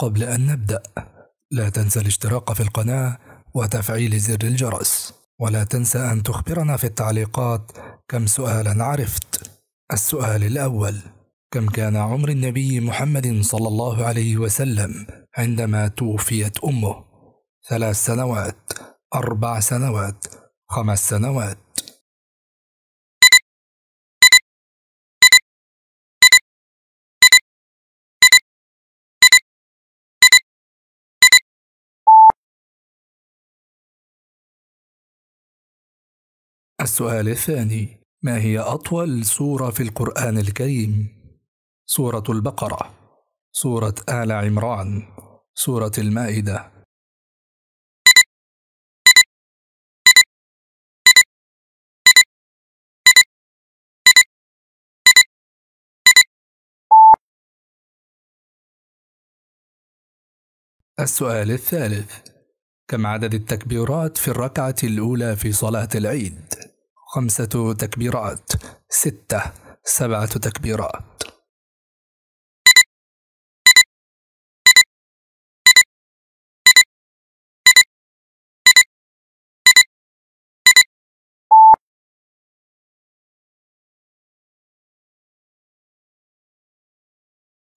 قبل أن نبدأ لا تنسى الاشتراك في القناة وتفعيل زر الجرس ولا تنسى أن تخبرنا في التعليقات كم سؤالا عرفت السؤال الأول كم كان عمر النبي محمد صلى الله عليه وسلم عندما توفيت أمه ثلاث سنوات أربع سنوات خمس سنوات السؤال الثاني ما هي أطول سورة في القرآن الكريم؟ سورة البقرة، سورة آل عمران، سورة المائدة. السؤال الثالث كم عدد التكبيرات في الركعة الأولى في صلاة العيد؟ خمسة تكبيرات ستة سبعة تكبيرات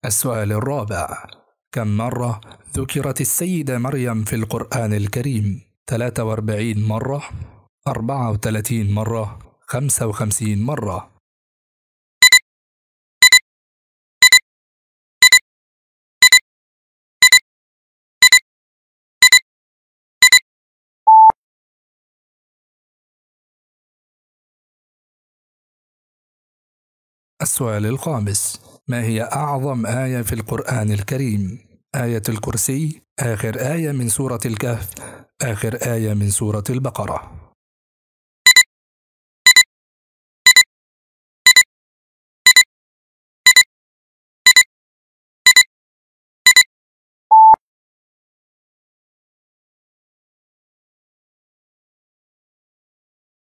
السؤال الرابع كم مرة ذكرت السيدة مريم في القرآن الكريم؟ 43 مرة 34 مرة 55 مرة السؤال الخامس ما هي أعظم آية في القرآن الكريم؟ آية الكرسي آخر آية من سورة الكهف آخر آية من سورة البقرة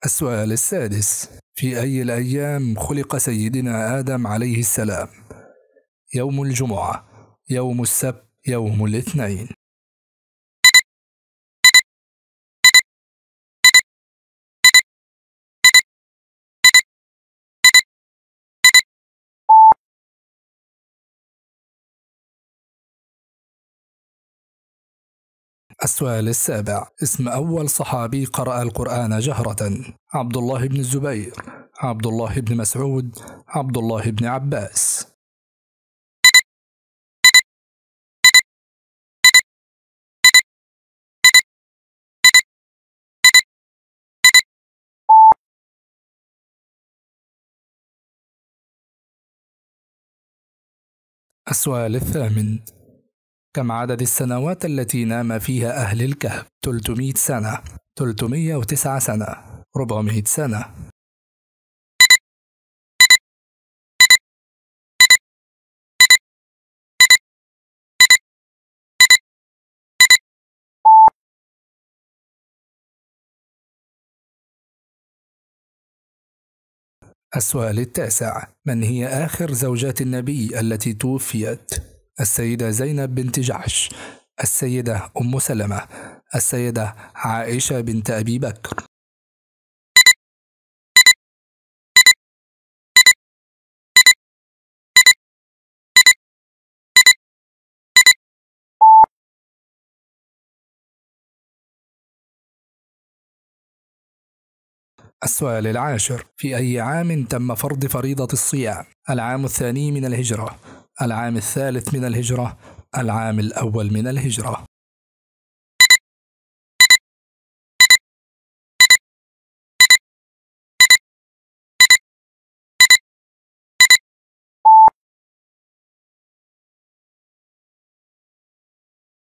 السؤال السادس في أي الأيام خلق سيدنا آدم عليه السلام؟ يوم الجمعة، يوم السبت، يوم الاثنين. السؤال السابع اسم أول صحابي قرأ القرآن جهرة عبد الله بن الزبير عبد الله بن مسعود عبد الله بن عباس السؤال الثامن كم عدد السنوات التي نام فيها أهل الكهف 300 سنة 309 سنة 400 سنة السؤال التاسع من هي آخر زوجات النبي التي توفيت؟ السيدة زينب بنت جحش السيدة أم سلمة السيدة عائشة بنت أبي بكر السؤال العاشر في أي عام تم فرض فريضة الصيام؟ العام الثاني من الهجرة العام الثالث من الهجرة العام الأول من الهجرة